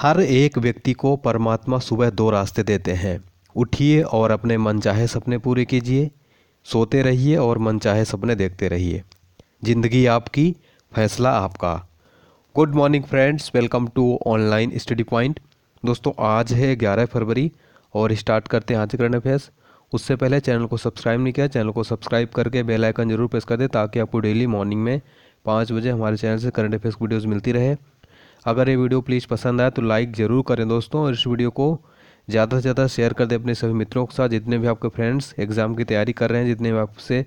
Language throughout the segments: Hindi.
हर एक व्यक्ति को परमात्मा सुबह दो रास्ते देते हैं उठिए और अपने मन चाहे सपने पूरे कीजिए सोते रहिए और मन चाहे सपने देखते रहिए जिंदगी आपकी फैसला आपका good morning friends welcome to online study point दोस्तों आज है ग्यारह फरवरी और स्टार्ट करते हैं आज करंट अफेयर्स उससे पहले चैनल को सब्सक्राइब नहीं किया चैनल को सब्सक्राइब करके बेल आइकन जरूर प्रेस कर दें ताकि आपको डेली मॉर्निंग में पाँच बजे हमारे चैनल से करंट अफेयर्स की वीडियोज़ मिलती रहे अगर ये वीडियो प्लीज़ पसंद आए तो लाइक ज़रूर करें दोस्तों और इस वीडियो को ज़्यादा से ज़्यादा शेयर कर दें अपने सभी मित्रों के साथ जितने भी आपके फ्रेंड्स एग्जाम की तैयारी कर रहे हैं जितने भी आपसे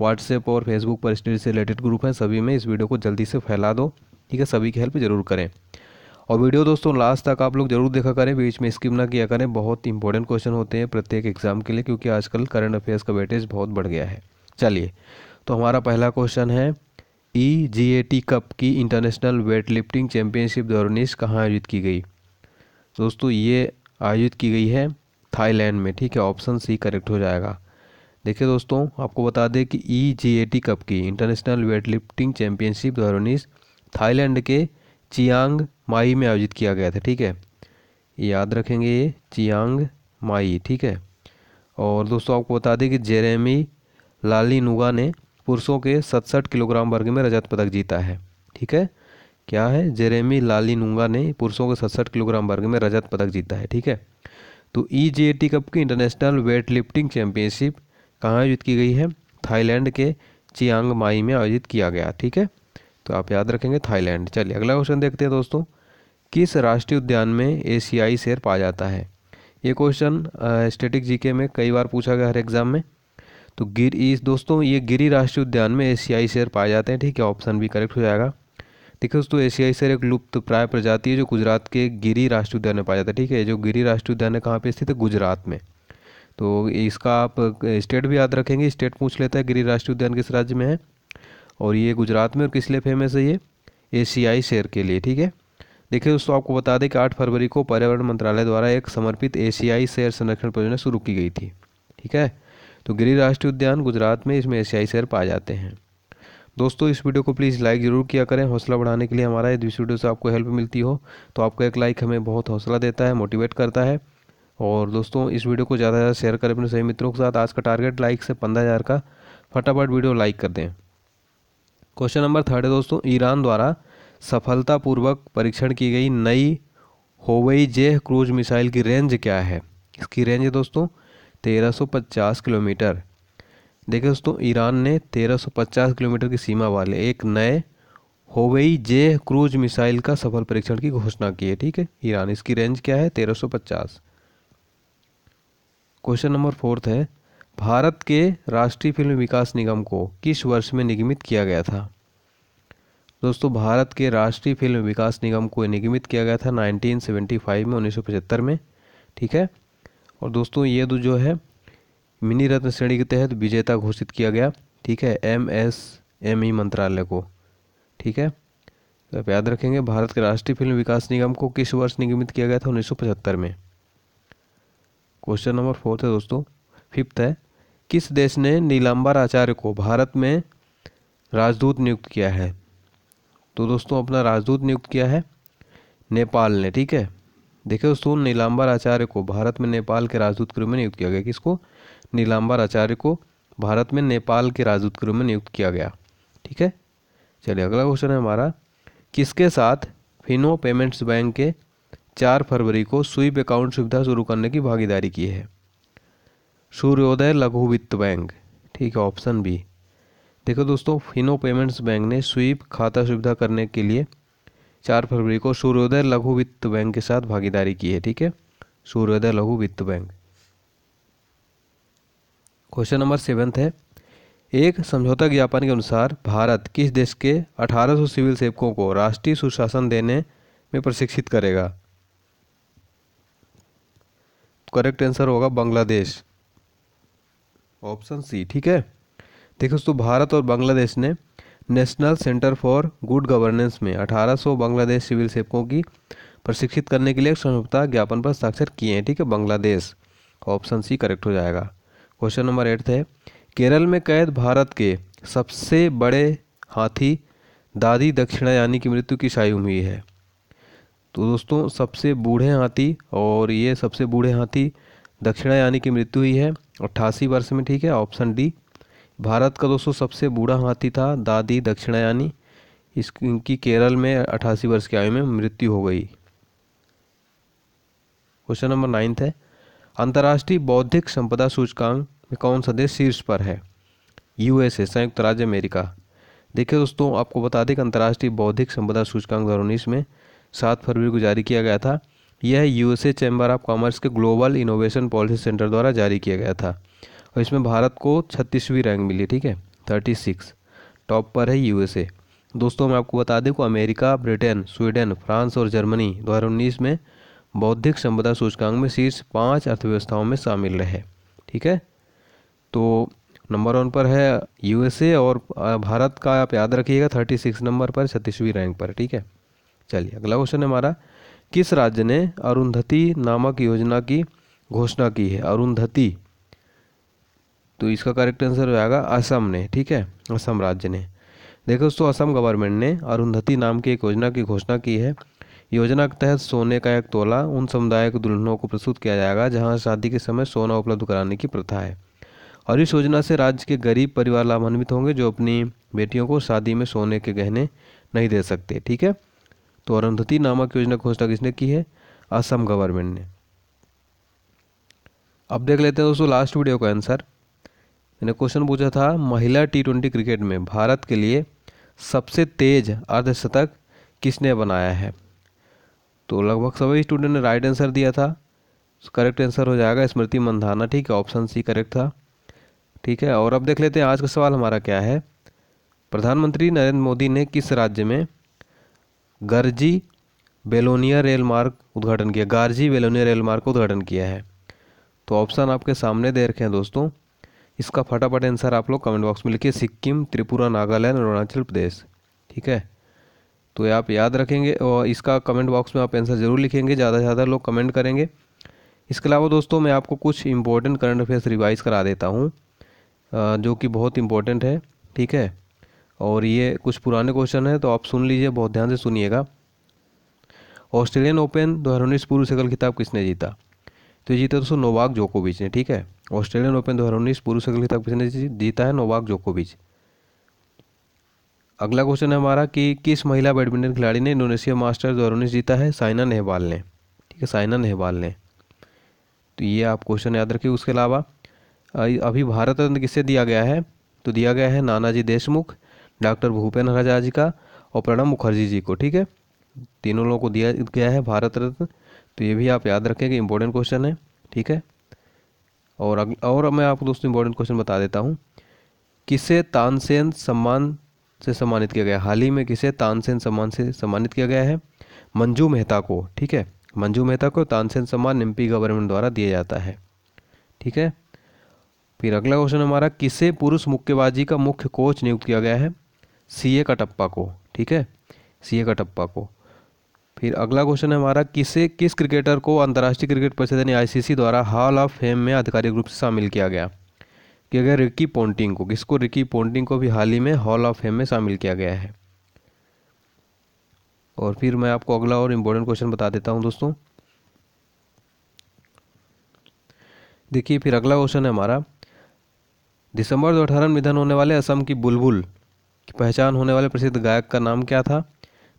व्हाट्सएप और फेसबुक पर स्टडी से रिलेटेड ग्रुप हैं सभी में इस वीडियो को जल्दी से फैला दो ठीक है सभी की हेल्प जरूर करें और वीडियो दोस्तों लास्ट तक आप लोग जरूर देखा करें बीच में स्किप ना किया करें बहुत इंपॉर्टेंट क्वेश्चन होते हैं प्रत्येक एग्जाम के लिए क्योंकि आजकल करंट अफेयर्स का वेटेज बहुत बढ़ गया है चलिए तो हमारा पहला क्वेश्चन है E G A T cup की इंटरनेशनल वेटलिफ्टिंग चैम्पियनशिप दो हज़ार उन्नीस कहाँ आयोजित की गई दोस्तों ये आयोजित की गई है थाईलैंड में ठीक है ऑप्शन सी करेक्ट हो जाएगा देखिए दोस्तों आपको बता दें कि E G A T cup की इंटरनेशनल वेटलिफ्टिंग चैम्पियनशिप दो हज़ार उन्नीस थाईलैंड के चियांग माई में आयोजित किया गया था ठीक है याद रखेंगे ये चियांग माई ठीक है और दोस्तों आपको बता दें कि जेरेमी लाली नुगा ने पुरुषों के सतसठ किलोग्राम वर्ग में रजत पदक जीता है ठीक है क्या है जेरेमी लालिनुंगा ने पुरुषों के सतसठ किलोग्राम वर्ग में रजत पदक जीता है ठीक है तो ई जे टी कप की इंटरनेशनल वेट लिफ्टिंग चैंपियनशिप कहाँ आयोजित की गई है थाईलैंड के चियांग माई में आयोजित किया गया ठीक है तो आप याद रखेंगे थाईलैंड चलिए अगला क्वेश्चन देखते हैं दोस्तों किस राष्ट्रीय उद्यान में एशियाई शेर पाया जाता है ये क्वेश्चन स्टेटिक जीके में कई बार पूछा गया हर एग्जाम में तो गिर इस दोस्तों ये गिरी राष्ट्रीय उद्यान में एशियाई शेर पाए जाते हैं ठीक है ऑप्शन भी करेक्ट हो जाएगा देखिए दोस्तों एशियाई शेर एक लुप्त प्राय प्रजाति है जो गुजरात के गिरी राष्ट्रीय उद्यान में पाया जाता है ठीक है जो गिरी राष्ट्रीय उद्यान है कहाँ पर स्थित है गुजरात में तो इसका आप स्टेट भी याद रखेंगे स्टेट पूछ लेता है गिरी राष्ट्रीय उद्यान किस राज्य में है और ये गुजरात में और किस लिए फेमस है ये एशियाई शेर के लिए ठीक है देखिए दोस्तों आपको बता दें कि आठ फरवरी को पर्यावरण मंत्रालय द्वारा एक समर्पित एशियाई शेर संरक्षण परियोजना शुरू की गई थी ठीक है तो गिरी राष्ट्रीय उद्यान गुजरात में इसमें एशियाई शेर पाए जाते हैं दोस्तों इस वीडियो को प्लीज़ लाइक ज़रूर किया करें हौसला बढ़ाने के लिए हमारा यदि इस वीडियो से आपको हेल्प मिलती हो तो आपका एक लाइक हमें बहुत हौसला देता है मोटिवेट करता है और दोस्तों इस वीडियो को ज़्यादा से ज़्यादा शेयर करें अपने सही मित्रों के साथ आज का टारगेट लाइक से पंद्रह हज़ार का फटाफट वीडियो लाइक कर दें क्वेश्चन नंबर थर्ड है दोस्तों ईरान द्वारा सफलतापूर्वक परीक्षण की गई नई होवई जेह क्रूज मिसाइल की रेंज क्या है इसकी रेंज है दोस्तों 1350 किलोमीटर देखिए दोस्तों ईरान ने 1350 किलोमीटर की सीमा वाले एक नए होवेई जे क्रूज मिसाइल का सफल परीक्षण की घोषणा की है ठीक है ईरान इसकी रेंज क्या है 1350 क्वेश्चन नंबर फोर्थ है भारत के राष्ट्रीय फिल्म विकास निगम को किस वर्ष में निगमित किया गया था दोस्तों भारत के राष्ट्रीय फिल्म विकास निगम को निगमित किया गया था 1975 में 1975 में ठीक है और दोस्तों ये दो जो है मिनी रत्न श्रेणी के तहत विजेता घोषित किया गया ठीक है एम एस एम ई मंत्रालय को ठीक है तो आप याद रखेंगे भारत के राष्ट्रीय फिल्म विकास निगम को किस वर्ष निगमित किया गया था उन्नीस में क्वेश्चन नंबर फोर्थ है दोस्तों फिफ्थ है किस देश ने नीलांबर आचार्य को भारत में राजदूत नियुक्त किया है तो दोस्तों अपना राजदूत नियुक्त किया है नेपाल ने ठीक है देखिए दोस्तों नीलांबर आचार्य को भारत में नेपाल के राजदूत के रूप में नियुक्त किया गया किसको नीलांबर आचार्य को भारत में नेपाल के राजदूत के रूप में नियुक्त किया गया ठीक है चलिए अगला क्वेश्चन है हमारा किसके साथ फिनो पेमेंट्स बैंक के चार फरवरी को स्वीप अकाउंट सुविधा शुरू करने की भागीदारी की है सूर्योदय लघु वित्त बैंक ठीक है ऑप्शन बी देखो दोस्तों फिनो पेमेंट्स बैंक ने स्वीप खाता सुविधा करने के लिए चार फरवरी को सूर्योदय लघु वित्त बैंक के साथ भागीदारी की है ठीक है सूर्योदय लघु वित्त बैंक क्वेश्चन नंबर सेवेंथ है एक समझौता ज्ञापन के अनुसार भारत किस देश के 1800 सिविल सेवकों को राष्ट्रीय सुशासन देने में प्रशिक्षित करेगा करेक्ट आंसर होगा बांग्लादेश ऑप्शन सी ठीक है देखो दोस्तों भारत और बांग्लादेश ने national centre for good governance में 1800 बांग्लादेश सिविल सेवकों की प्रशिक्षित करने के लिए एक समझौता ज्ञापन पर हस्ताक्षर किए हैं ठीक है बांग्लादेश ऑप्शन सी करेक्ट हो जाएगा क्वेश्चन नंबर एट है केरल में कैद भारत के सबसे बड़े हाथी दादी दक्षिणा यानी की मृत्यु की शायु हुई है तो दोस्तों सबसे बूढ़े हाथी और ये सबसे बूढ़े हाथी दक्षिणा यानी की मृत्यु हुई है अट्ठासी वर्ष में ठीक है ऑप्शन डी भारत का दोस्तों सबसे बूढ़ा हाथी था दादी दक्षिणायानी इसकी केरल में अठासी वर्ष की आयु में मृत्यु हो गई क्वेश्चन नंबर नाइन्थ है अंतर्राष्ट्रीय बौद्धिक संपदा सूचकांक में कौन सा देश शीर्ष पर है यूएसए संयुक्त राज्य अमेरिका देखिए दोस्तों आपको बता दें कि अंतर्राष्ट्रीय बौद्धिक संपदा सूचकांक दो हज़ार उन्नीस में सात फरवरी को जारी किया गया था यह यूएसए चैम्बर ऑफ कॉमर्स के ग्लोबल इनोवेशन पॉलिसी सेंटर द्वारा जारी किया गया था और इसमें भारत को छत्तीसवीं रैंक मिली ठीक है थर्टी सिक्स टॉप पर है यूएसए दोस्तों मैं आपको बता दें को अमेरिका ब्रिटेन स्वीडन फ्रांस और जर्मनी दो में बौद्धिक संपदा सूचकांक में शीर्ष पाँच अर्थव्यवस्थाओं में शामिल रहे ठीक है तो नंबर वन पर है यूएसए और भारत का आप याद रखिएगा थर्टी सिक्स नंबर पर छत्तीसवीं रैंक पर ठीक है चलिए अगला क्वेश्चन हमारा किस राज्य ने अरुंधति नामक योजना की घोषणा की है अरुंधति तो इसका करेक्ट आंसर हो जाएगा असम ने ठीक है असम राज्य ने देखो दोस्तों असम गवर्नमेंट ने अरुंधति नाम की एक योजना की घोषणा की है योजना के तहत सोने का एक तोला उन समुदाय के दुल्हनों को प्रस्तुत किया जाएगा जहां शादी के समय सोना उपलब्ध कराने की प्रथा है और इस योजना से राज्य के गरीब परिवार लाभान्वित होंगे जो अपनी बेटियों को शादी में सोने के गहने नहीं दे सकते ठीक है तो अरुंधति नामक योजना घोषणा किसने की है असम गवर्नमेंट ने अब देख लेते हैं दोस्तों लास्ट वीडियो का आंसर मैंने क्वेश्चन पूछा था महिला टी ट्वेंटी क्रिकेट में भारत के लिए सबसे तेज अर्धशतक किसने बनाया है तो लगभग सभी स्टूडेंट ने राइट आंसर दिया था करेक्ट आंसर हो जाएगा स्मृति मंधाना ठीक है ऑप्शन सी करेक्ट था ठीक है और अब देख लेते हैं आज का सवाल हमारा क्या है प्रधानमंत्री नरेंद्र मोदी ने किस राज्य में गर्जी बेलोनिया रेल मार्ग उद्घाटन किया गार्जी बेलोनिया रेल मार्ग का उद्घाटन किया है तो ऑप्शन आपके सामने दे रखे हैं दोस्तों इसका फटाफट आंसर आप लोग कमेंट बॉक्स में लिखिए सिक्किम त्रिपुरा नागालैंड अरुणाचल प्रदेश ठीक है तो ये आप याद रखेंगे और इसका कमेंट बॉक्स में आप आंसर ज़रूर लिखेंगे ज़्यादा से ज़्यादा लोग कमेंट करेंगे इसके अलावा दोस्तों मैं आपको कुछ इंपॉर्टेंट करंट अफेयर्स रिवाइज करा देता हूँ जो कि बहुत इंपॉर्टेंट है ठीक है और ये कुछ पुराने क्वेश्चन हैं तो आप सुन लीजिए बहुत ध्यान से सुनिएगा ऑस्ट्रेलियन ओपन दो हज़ार उन्नीस पूर्व सकल खिताब किसने जीता तो जीता दोस्तों नोवाक जोकोविच ने ठीक है ऑस्ट्रेलियन ओपन दो पुरुष अगले तक किसने जीता है नोवाक जोकोविच अगला क्वेश्चन है हमारा कि किस महिला बैडमिंटन खिलाड़ी ने इंडोनेशिया मास्टर दो जीता है साइना नेहवाल ने ठीक है साइना नेहवाल ने तो ये आप क्वेश्चन याद रखिए उसके अलावा अभी भारत रत्न किससे दिया गया है तो दिया गया है नानाजी देशमुख डॉक्टर भूपेन हजारा जी का और प्रणब मुखर्जी जी को ठीक है तीनों लोगों को दिया गया है भारत रत्न तो ये भी आप याद रखें कि इम्पोर्टेंट क्वेश्चन है ठीक है और अग, और मैं आपको दोस्तों इंपॉर्टेंट क्वेश्चन बता देता हूँ किसे तानसेन सम्मान से सम्मानित किया गया हाल ही में किसे तानसेन सम्मान से सम्मानित किया गया है मंजू मेहता को ठीक है मंजू मेहता को तानसेन सम्मान निम्पी गवर्नमेंट द्वारा दिया जाता है ठीक है फिर अगला क्वेश्चन हमारा किसे पुरुष मुक्केबाजी का मुख्य कोच नियुक्त किया गया है सी ए कटप्पा को ठीक है सी ए कटप्पा को फिर अगला क्वेश्चन है हमारा किसे किस क्रिकेटर को अंतर्राष्ट्रीय क्रिकेट परिषद यानी आईसीसी द्वारा हॉल ऑफ फेम में आधिकारिक रूप से शामिल किया गया किया गया रिकी पोंटिंग को किसको रिकी पोंटिंग को भी हाल ही में हॉल ऑफ फेम में शामिल किया गया है और फिर मैं आपको अगला और इम्पोर्टेंट क्वेश्चन बता देता हूँ दोस्तों देखिए फिर अगला क्वेश्चन है हमारा दिसंबर दो अठारह में निधन होने वाले असम की बुलबुल की पहचान होने वाले प्रसिद्ध गायक का नाम क्या था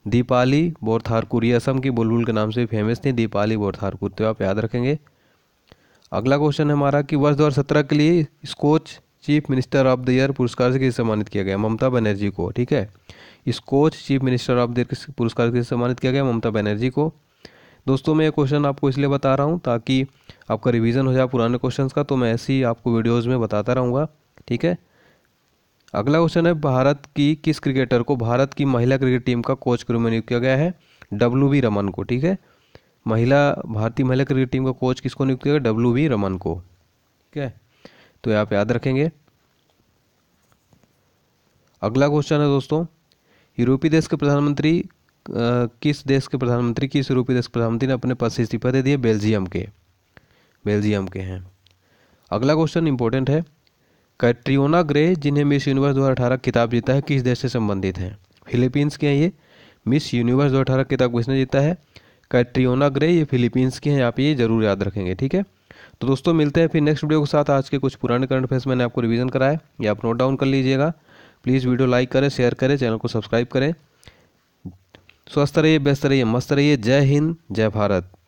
दीपाली बोरथारकुरी असम की बुलबुल के नाम से फेमस थी दीपाली बोरथारकुर तो आप याद रखेंगे अगला क्वेश्चन है हमारा कि वर्ष दो के लिए Skoch chief minister of the year पुरस्कार से किसे सम्मानित किया गया ममता बनर्जी को ठीक है Skoch chief minister of the year पुरस्कार से सम्मानित किया गया ममता बनर्जी को दोस्तों मैं ये क्वेश्चन आपको इसलिए बता रहा हूँ ताकि आपका रिवीजन हो जाए पुराने क्वेश्चंस का तो मैं ऐसे ही आपको वीडियोज़ में बताता रहूँगा ठीक है अगला क्वेश्चन है भारत की किस क्रिकेटर को भारत की महिला क्रिकेट टीम का कोच के रूप में नियुक्त किया गया है डब्ल्यू बी रमन को ठीक है महिला भारतीय महिला क्रिकेट टीम का कोच किसको नियुक्त किया गया डब्ल्यू बी रमन को ठीक है तो यहाँ आप याद रखेंगे अगला क्वेश्चन है दोस्तों यूरोपीय देश के प्रधानमंत्री किस देश के प्रधानमंत्री किस यूरोपीय देश के प्रधानमंत्री ने अपने पद से इस्तीफा दे दिए बेल्जियम के बेल्जियम के हैं अगला क्वेश्चन इंपॉर्टेंट है कैट्रियोना ग्रे जिन्हें मिस यूनिवर्स 2018 किताब जीता है किस देश से संबंधित हैं फिलीपींस के हैं ये मिस यूनिवर्स 2018 किताब किसने जीता है कैट्रियोना ग्रे ये फिलीपींस के हैं आप ये जरूर याद रखेंगे ठीक है तो दोस्तों मिलते हैं फिर नेक्स्ट वीडियो के साथ आज के कुछ पुराने करंट अफेयर्स मैंने आपको रिविज़न कराया ये आप नोट डाउन कर लीजिएगा प्लीज़ वीडियो लाइक करें शेयर करें चैनल को सब्सक्राइब करें स्वस्थ रहिए व्यस्त रहिए मस्त रहिए जय हिंद जय भारत